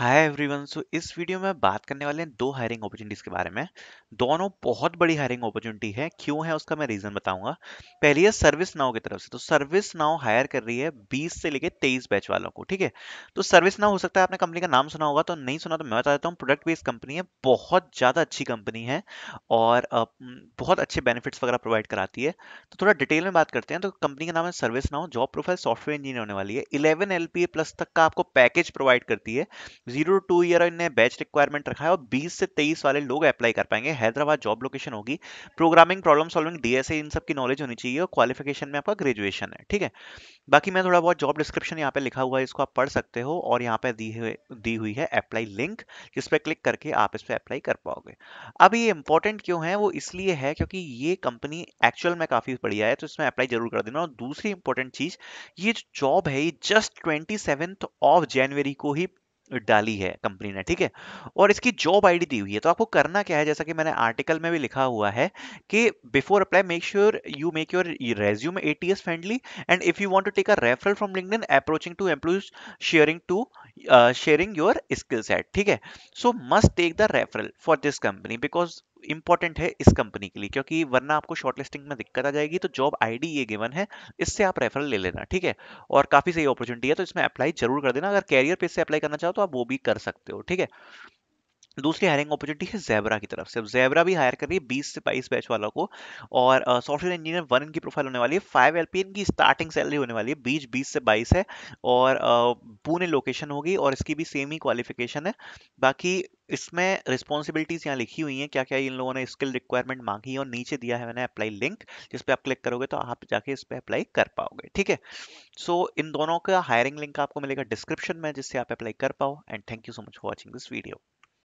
hi everyone so इस video में बात करने वाले हैं दो हायरिंग अपॉर्चुनिटीज़ के बारे में दोनों बहुत बड़ी हायरिंग अपॉर्चुनिटी है क्यों है उसका मैं रीज़न बताऊंगा पहली है सर्विस नाव की तरफ से तो सर्विस नाव हायर कर रही है 20 से लेके 23 बैच वालों को ठीक है तो सर्विस नाव हो सकता है आपने कंपनी का नाम सुना होगा तो नहीं सुना तो मैं बता देता हूँ प्रोडक्ट बेस्ड कंपनी है बहुत ज़्यादा अच्छी कंपनी है और बहुत अच्छे बेनिफिट्स वगैरह प्रोवाइड कराती है तो थोड़ा डिटेल में बात करते हैं तो कंपनी का नाम है ServiceNow job profile software engineer होने वाली है इलेवन एल प्लस तक का आपको पैकेज प्रोवाइड करती है जीरो टू ईयर इन्हें बैच रिक्वायरमेंट रखा है और 20 से 23 वाले लोग अप्लाई कर पाएंगे हैदराबाद जॉब लोकेशन होगी प्रोग्रामिंग प्रॉब्लम सॉल्विंग डीएसए इन सब की नॉलेज होनी चाहिए और क्वालिफिकेशन में आपका ग्रेजुएशन है ठीक है बाकी मैं थोड़ा बहुत जॉब डिस्क्रिप्शन यहाँ पे लिखा हुआ है इसको आप पढ़ सकते हो और यहाँ पे दी हुई दी हुई है अप्लाई लिंक जिस पर क्लिक करके आप इस पर अप्लाई कर पाओगे अब ये इंपॉर्टेंट क्यों है वो इसलिए है क्योंकि ये कंपनी एक्चुअल में काफ़ी बढ़िया है तो इसमें अप्लाई जरूर कर देना और दूसरी इंपॉर्टेंट चीज़ ये जो जॉब है ये जस्ट ट्वेंटी ऑफ जनवरी को ही डाली है कंपनी ने ठीक है और इसकी जॉब आईडी दी हुई है तो आपको करना क्या है जैसा कि मैंने आर्टिकल में भी लिखा हुआ है कि before apply make sure you make your resume ATS friendly and if you want to take a referral from LinkedIn approaching to employees sharing to sharing your skill set ठीक है so must take the referral for this company because important है इस company के लिए क्योंकि वरना आपको shortlisting में दिक्कत आ जाएगी तो जॉब आईडी ये गिवन है इससे आप रेफरल ले लेना ठीक है और काफ़ी सही अपॉर्चुनिटी है तो इसमें अप्लाई जरूर कर देना अगर कैरियर पे से अप्लाई करना चाहो तो आप वो भी कर सकते हो ठीक है दूसरी हायरिंग अपॉर्चुनिटी है जैबरा की तरफ से अब जैबरा भी हायर कर रही है बीस से बाईस बैच वालों को और सॉफ्टवेयर इंजीनियर वन की प्रोफाइल होने वाली है फाइव एल पी की स्टार्टिंग सैलरी होने वाली है बीच बीस से बाईस है और पुणे लोकेशन होगी और इसकी भी सेम ही क्वालिफिकेशन है बाकी इसमें रिस्पॉन्सिबिलिटीज़ यहाँ लिखी हुई हैं क्या क्या इन लोगों ने स्किल रिक्वायरमेंट मांगी है और नीचे दिया है मैंने अप्लाई लिंक जिस पर आप क्लिक करोगे तो आप जाके इस पर अप्लाई कर पाओगे ठीक है सो इन दोनों का हायरिंग लिंक आपको मिलेगा डिस्क्रिप्शन में जिससे आप अप्लाई कर पाओ and thank you so much for watching this video